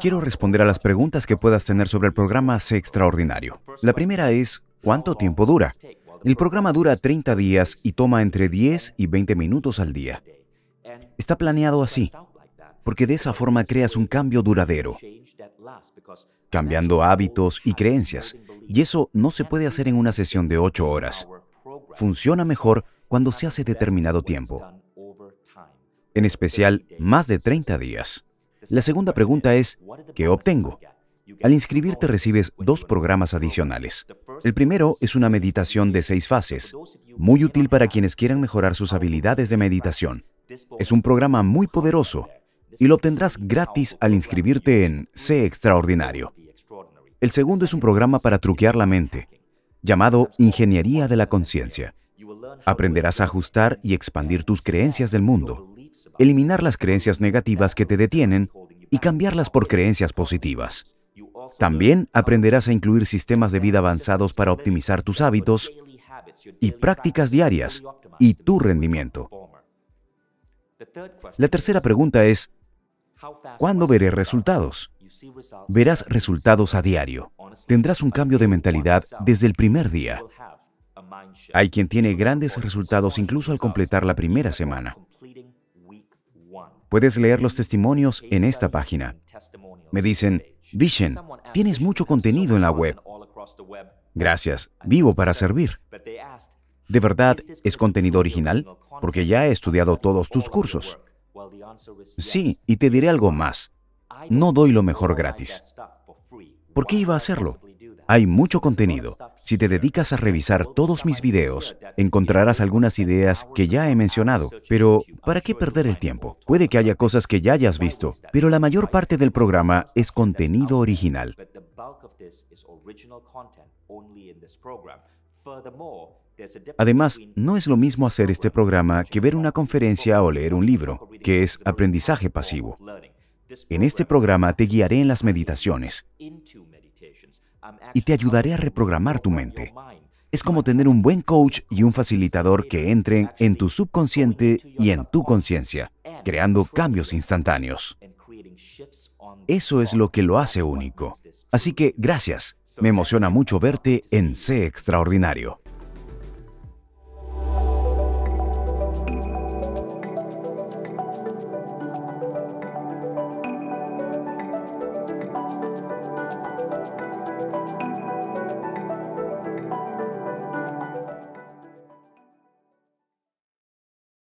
Quiero responder a las preguntas que puedas tener sobre el programa C Extraordinario. La primera es, ¿cuánto tiempo dura? El programa dura 30 días y toma entre 10 y 20 minutos al día. Está planeado así, porque de esa forma creas un cambio duradero, cambiando hábitos y creencias, y eso no se puede hacer en una sesión de 8 horas. Funciona mejor cuando se hace determinado tiempo, en especial más de 30 días. La segunda pregunta es, ¿qué obtengo? Al inscribirte recibes dos programas adicionales. El primero es una meditación de seis fases, muy útil para quienes quieran mejorar sus habilidades de meditación. Es un programa muy poderoso y lo obtendrás gratis al inscribirte en Sé Extraordinario. El segundo es un programa para truquear la mente, llamado Ingeniería de la Conciencia. Aprenderás a ajustar y expandir tus creencias del mundo eliminar las creencias negativas que te detienen y cambiarlas por creencias positivas. También aprenderás a incluir sistemas de vida avanzados para optimizar tus hábitos y prácticas diarias y tu rendimiento. La tercera pregunta es, ¿cuándo veré resultados? Verás resultados a diario. Tendrás un cambio de mentalidad desde el primer día. Hay quien tiene grandes resultados incluso al completar la primera semana. Puedes leer los testimonios en esta página. Me dicen, Vishen, tienes mucho contenido en la web. Gracias, vivo para servir. ¿De verdad es contenido original? Porque ya he estudiado todos tus cursos. Sí, y te diré algo más. No doy lo mejor gratis. ¿Por qué iba a hacerlo? Hay mucho contenido. Si te dedicas a revisar todos mis videos, encontrarás algunas ideas que ya he mencionado, pero ¿para qué perder el tiempo? Puede que haya cosas que ya hayas visto, pero la mayor parte del programa es contenido original. Además, no es lo mismo hacer este programa que ver una conferencia o leer un libro, que es aprendizaje pasivo. En este programa te guiaré en las meditaciones y te ayudaré a reprogramar tu mente. Es como tener un buen coach y un facilitador que entren en tu subconsciente y en tu conciencia, creando cambios instantáneos. Eso es lo que lo hace único. Así que gracias. Me emociona mucho verte en C Extraordinario.